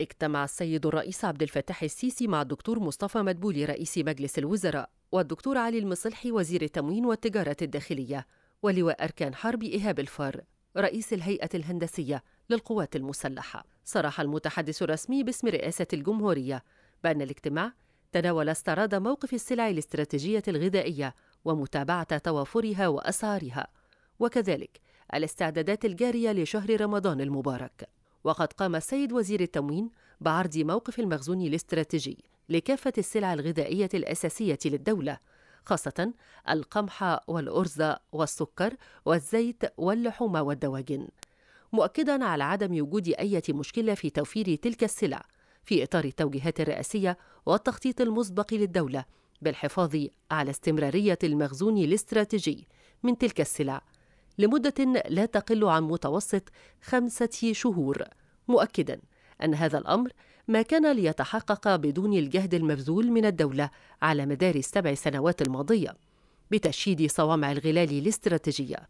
اجتمع السيد الرئيس عبد الفتاح السيسي مع الدكتور مصطفى مدبولي رئيس مجلس الوزراء والدكتور علي المصلحي وزير التموين والتجارة الداخلية ولواء أركان حرب إيهاب الفار رئيس الهيئة الهندسية للقوات المسلحة صرح المتحدث الرسمي باسم رئاسة الجمهورية بأن الاجتماع تناول استعراض موقف السلع الاستراتيجية الغذائية ومتابعة توافرها وأسعارها وكذلك الاستعدادات الجارية لشهر رمضان المبارك وقد قام السيد وزير التموين بعرض موقف المخزون الاستراتيجي لكافة السلع الغذائية الأساسية للدولة خاصة القمح والأرز والسكر والزيت واللحوم والدواجن مؤكدا على عدم وجود أي مشكلة في توفير تلك السلع في إطار التوجيهات الرئاسية والتخطيط المسبق للدولة بالحفاظ على استمرارية المخزون الاستراتيجي من تلك السلع لمدة لا تقل عن متوسط خمسة شهور مؤكدا أن هذا الأمر ما كان ليتحقق بدون الجهد المبذول من الدولة على مدار السبع سنوات الماضية بتشييد صوامع الغلال الاستراتيجية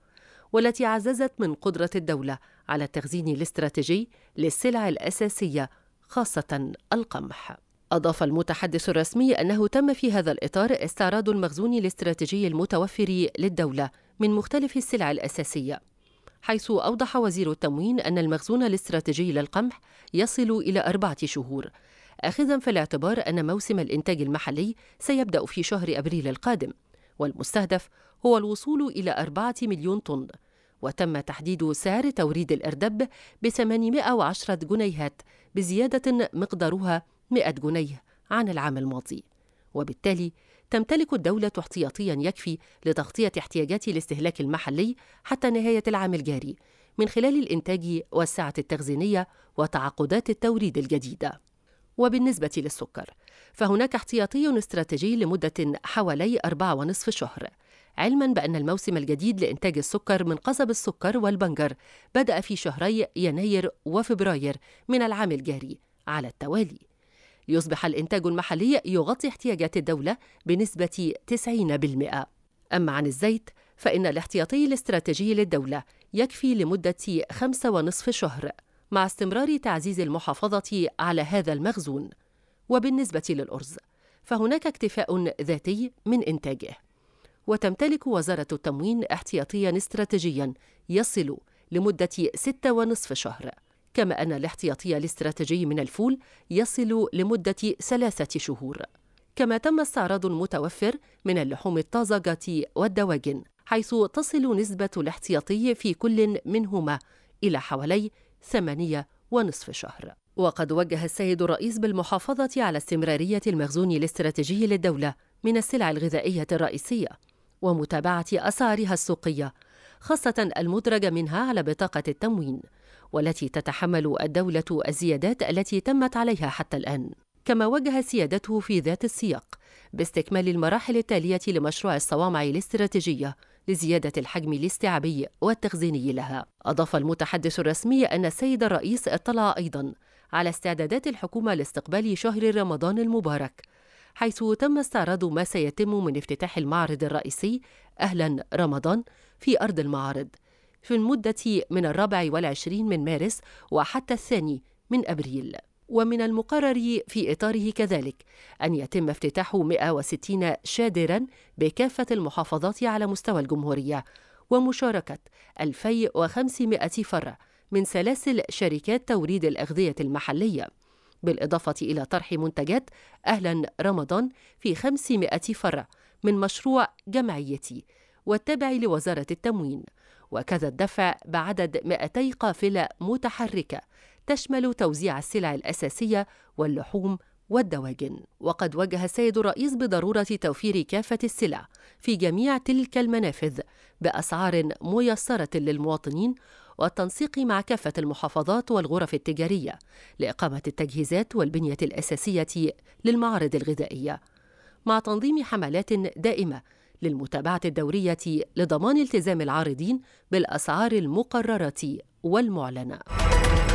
والتي عززت من قدرة الدولة على التخزين الاستراتيجي للسلع الأساسية خاصة القمح. أضاف المتحدث الرسمي أنه تم في هذا الإطار استعراض المخزون الاستراتيجي المتوفر للدولة من مختلف السلع الأساسية حيث أوضح وزير التموين أن المخزون الاستراتيجي للقمح يصل إلى أربعة شهور آخذا في الاعتبار أن موسم الإنتاج المحلي سيبدأ في شهر أبريل القادم والمستهدف هو الوصول إلى أربعة مليون طن وتم تحديد سعر توريد الأردب ب 810 جنيهات بزيادة مقدارها 100 جنيه عن العام الماضي وبالتالي تمتلك الدولة احتياطيا يكفي لتغطية احتياجات الاستهلاك المحلي حتى نهاية العام الجاري من خلال الإنتاج والسعة التخزينية وتعاقدات التوريد الجديدة. وبالنسبة للسكر، فهناك احتياطي استراتيجي لمدة حوالي أربعة ونصف شهر، علما بأن الموسم الجديد لإنتاج السكر من قصب السكر والبنجر بدأ في شهري يناير وفبراير من العام الجاري على التوالي. يصبح الإنتاج المحلي يغطي احتياجات الدولة بنسبة 90%. أما عن الزيت فإن الاحتياطي الاستراتيجي للدولة يكفي لمدة خمسة ونصف شهر مع استمرار تعزيز المحافظة على هذا المخزون وبالنسبة للأرز فهناك اكتفاء ذاتي من إنتاجه وتمتلك وزارة التموين احتياطيا استراتيجيا يصل لمدة ستة ونصف شهر كما أن الاحتياطي الاستراتيجي من الفول يصل لمدة ثلاثة شهور كما تم استعراض المتوفر من اللحوم الطازجة والدواجن حيث تصل نسبة الاحتياطي في كل منهما إلى حوالي ثمانية ونصف شهر وقد وجه السيد الرئيس بالمحافظة على استمرارية المخزون الاستراتيجي للدولة من السلع الغذائية الرئيسية ومتابعة أسعارها السوقية خاصة المدرج منها على بطاقة التموين والتي تتحمل الدولة الزيادات التي تمت عليها حتى الآن كما وجه سيادته في ذات السياق باستكمال المراحل التالية لمشروع الصوامع الاستراتيجية لزيادة الحجم الاستيعابي والتخزيني لها. أضاف المتحدث الرسمي أن السيد الرئيس اطلع أيضاً على استعدادات الحكومة لاستقبال شهر رمضان المبارك حيث تم استعراض ما سيتم من افتتاح المعرض الرئيسي أهلا رمضان في أرض المعارض في المدة من الرابع والعشرين من مارس وحتى الثاني من أبريل ومن المقرر في إطاره كذلك أن يتم افتتاح 160 شادرا بكافة المحافظات على مستوى الجمهورية ومشاركة 2500 فرع من سلاسل شركات توريد الأغذية المحلية بالإضافة إلى طرح منتجات أهلا رمضان في 500 فرع من مشروع جمعيتي والتابع لوزارة التموين وكذا الدفع بعدد 200 قافلة متحركة تشمل توزيع السلع الأساسية واللحوم والدواجن وقد وجه السيد الرئيس بضرورة توفير كافة السلع في جميع تلك المنافذ بأسعار ميسرة للمواطنين والتنسيق مع كافة المحافظات والغرف التجارية لإقامة التجهيزات والبنية الأساسية للمعارض الغذائية مع تنظيم حملات دائمة للمتابعة الدورية لضمان التزام العارضين بالأسعار المقررة والمعلنة